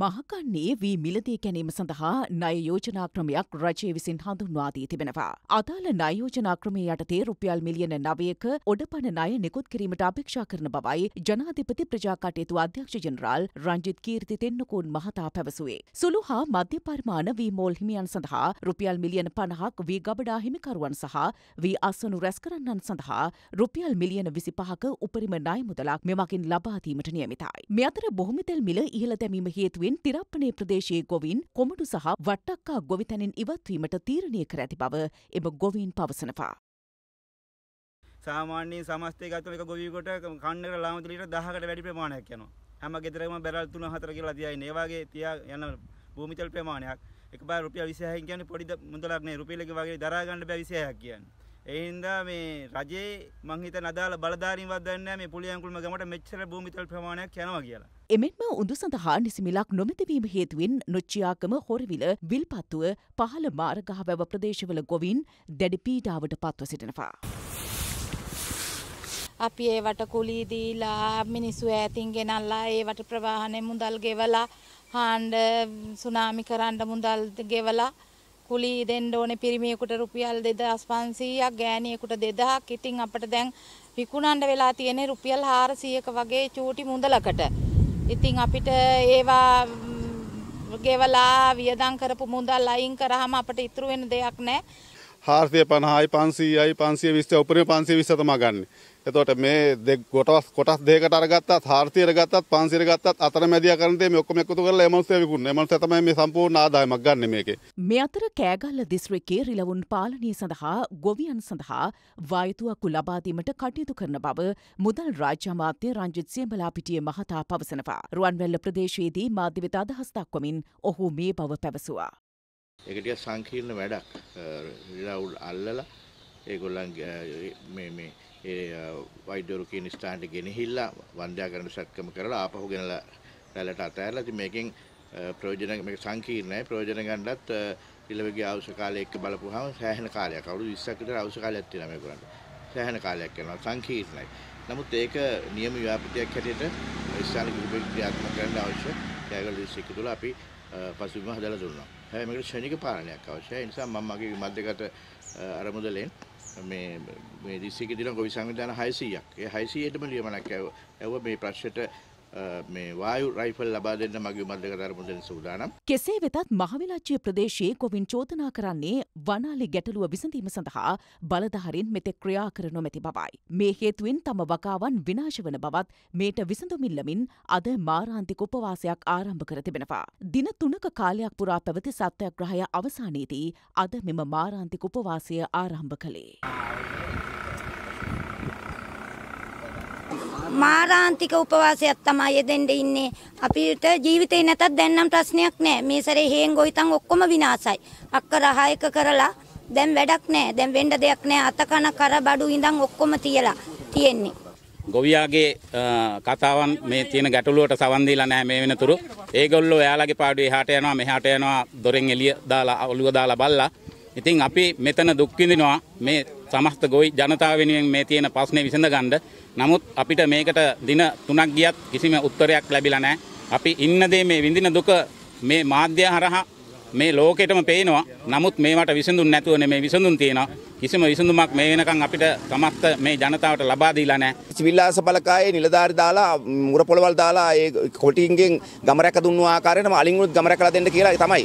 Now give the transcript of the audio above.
මහකන්නේ වී මිලදී ගැනීම සඳහා ණය යෝජනා ක්‍රමයක් රජය විසින් හඳුන්වා දී තිබෙනවා. අදාළ ණය යෝජනා ක්‍රමයේ යටතේ රුපියල් මිලියන 9ක ඔඩපණ ණය නිකුත් කිරීමට අපේක්ෂා කරන බවයි ජනාධිපති ප්‍රජා කටයුතු අධ්‍යක්ෂ ජෙනරාල් රංජිත් කීර්ති තෙන්නකෝන් මහතා පැවසුවේ. සුළු හා මධ්‍ය පරිමාණ වී මෝල් හිමියන් සඳහා රුපියල් මිලියන 50ක් වී ගබඩා හිමිකරුවන් සහ වී අස්වනු රැස්කරන්නන් සඳහා රුපියල් මිලියන 25ක උපරිම ණය මුදලක් මෙමගින් ලබා දීමට නියමිතයි. මේ අතර බොහොම තෙල් මිල ඉහළ දැමීම හේතුවෙන් හේතුවෙන් තිරප්පනේ ප්‍රදේශයේ ගොවින් කොමඩු සහ වට්ටක්කා ගොවිතැනින් ඉවත්වීමට තීරණය කර ඇති බව එම ගොවීන් පවසනවා. සාමාන්‍යයෙන් සමස්තය ගත්තම එක ගොවියෙකුට කන්න කරලා ලාමු ලිටර 10කට වැඩි ප්‍රමාණයක් යනවා. හැම ගෙදරකම බැරල් 3 4 කියලා තියාගෙන ඒ වගේ තියා යන භූමිතල ප්‍රමාණයක් එකපාර රුපියල් 26කින් කියන්නේ පොඩි මුදලක් නේ රුපියලක වගේ දරා ගන්න බෑ 26ක් කියන්නේ. ඒ හින්දා මේ රජේ මං හිතන අදාළ බලධාරීන්වත් දන්නේ නැහැ මේ පුලියංකුළුම ගමට මෙච්චර භූමිතල ප්‍රමාණයක් යනවා කියලා. එමෙන්ම උඳු සඳහා නිසිමිලක් නොමැතිවීම හේතුවෙන් නොච්චියාකම හොරවිල විල්පත්තුව පහළ මාරගහවැව ප්‍රදේශවල ගොවින් දැඩි පීඩාවට පත්ව සිටිනවා. අපි ඒවට කුලී දීලා මිනිස්සු ඈතින් ගෙනල්ලා ඒවට ප්‍රවාහනය මුදල් ගෙවලා හාන්ඩ සුනාමි කරන්න මුදල් ගෙවලා කුලී දෙන්න ඕනේ පිරිමියෙකුට රුපියල් 2500ක් ගෑණියෙකුට 2000ක් ඉතින් අපිට දැන් විකුණන්න වෙලා තියෙන්නේ රුපියල් 400ක වගේ චූටි මුදලකට ඉතින් අපිට ඒවා ගෙවලා වියදම් කරපු මුදල් අයින් කරාම අපිට ඉතුරු වෙන දෙයක් නැහැ. 450යි 500යි 520 උපරිම 520 තමයි ගන්න. එතකොට මේ ගොටස් කොටස් දෙකට අරගත්තත් හාර්තියට ගත්තත් පන්සිර ගත්තත් අතර මැදිය කරනදේ මේ ඔක්කොම එකතු කරලා එමන්සේ විකුණන එමන්සේ තමයි මේ සම්පූර්ණ ආදායමක් ගන්න මේකේ මේ අතර කෑගල්ල දිස්ත්‍රික්කයේ රිලවුන් පාලනය සඳහා ගොවියන් සඳහා වායතුවක්කු ලබා දීමට කටයුතු කරන බව මුදල් රාජ්‍ය අමාත්‍ය රංජිත් සියඹලා පිටිය මහතා පවසනවා රුවන්වැල්ල ප්‍රදේශයේදී මාධ්‍ය වෙත අදහස් දක්වමින් ඔහු මේ බව පැවසුවා ඒක ටිකක් සංකීර්ණ වැඩක් රිලවුල් අල්ලලා ඒගොල්ලන් මේ මේ ඒ වෛද්‍යවරු කියන ස්ථානට ගෙනහිල්ලා වන්දනා කරන සත්කම කරලා ආපහු ගෙනලා රැළට අතහැරලා ඉතින් මේකෙන් ප්‍රයෝජන මේක සංකීර්ණයි ප්‍රයෝජන ගන්නත් රිලවගේ අවශ්‍ය කාලය එක්ක බලපුවාම සෑහෙන කාලයක් අවුරුදු 20ක් විතර අවශ්‍ය කාලයක් තියෙනවා මේගොල්ලන්ට සෑහෙන කාලයක් යනවා සංකීර්ණයි නමුත් ඒක නියම ව්‍යාපෘතියක් හැටියට ස්ථාන කිහිපයක් ක්‍රියාත්මක කරන්න අවශ්‍ය කෑගල දිස්ත්‍රික්ක තුළ අපි පසුබිම හදලා දුන්නා හැබැයි මේකට ශනික පාලනයක් අවශ්‍යයි ඒ නිසා මම මගේ මධ්‍යගත අරමුදලෙන් මේ මේ දිස්ත්‍රික්කේ තියෙන ගොවි සංවිධාන 600ක්. ඒ 600ටම ලියමනක් ඇව මේ ප්‍රශ්නෙට මේ වායු රයිෆල් ලබා දෙන්න මගේ උමද්දකට අරමුණ දෙන්න සූදානම්. කෙසේ වෙතත් මහවිලාච්චිය ප්‍රදේශයේ කොවින් චෝදනා කරන්නේ වනාලි ගැටලුව විසඳීම සඳහා බලධාරීන් මෙතෙක් ක්‍රියා කර නොමැති බවයි. මේ හේතුවෙන් තම වකාවන් විනාශ වන බවත් මේට විසඳුමිල්ලමින් අද මාරාන්තික උපවාසයක් ආරම්භ කර තිබෙනවා. දින තුනක කාලයක් පුරා පැවති සත්‍යග්‍රහය අවසානයේදී අද මෙම මාරාන්තික උපවාසය ආරම්භ කළේ. මාරාන්තික උපවාසයක් තමයි යෙදෙන්න ඉන්නේ. අපිට ජීවිතේ නැතත් දැන් නම් ප්‍රශ්නයක් නැහැ. මේ සැරේ හේන් ගොවිතන් ඔක්කොම විනාසයි. අක්කර 6ක කරලා දැන් වැඩක් නැහැ. දැන් වෙන්න දෙයක් නැහැ. අතකන කර බඩු ඉඳන් ඔක්කොම තියලා තියෙන්නේ. ගොවියාගේ කතාවන් මේ තියෙන ගැටලුවට සවන් දීලා නැහැ මේ වෙනතුරු. ඒගොල්ලෝ එයාලගේ පාඩුවේ එහාට යනවා මෙහාට යනවා දොරෙන් එළිය දාලා ඔළුව දාලා බල්ලා ඉතින් අපි මෙතන දුක් විඳිනවා මේ සමස්ත ගොවි ජනතාව වෙනුවෙන් මේ තියෙන ප්‍රශ්නේ විසඳ ගන්න. නමුත් අපිට මේකට දින 3ක් ගියත් කිසිම උත්තරයක් ලැබිලා නැහැ. අපි ඉන්න දේ මේ විඳින දුක මේ මාධ්‍ය හරහා මේ ලෝකෙටම පේනවා. නමුත් මේවට විසඳුන් නැතුව මේ විසඳුන් තියෙනවා. කිසිම විසඳුමක් මේ වෙනකන් අපිට සමස්ත මේ ජනතාවට ලබා දීලා නැහැ. සිවිල්ලාස බලකායේ නිලධාරි දාලා මුර පොළවල් දාලා ඒ කොටින්ගෙන් ගමරැක දුන්නු ආකාරයටම අලින් උනුත් ගමරැකලා දෙන්න කියලා තමයි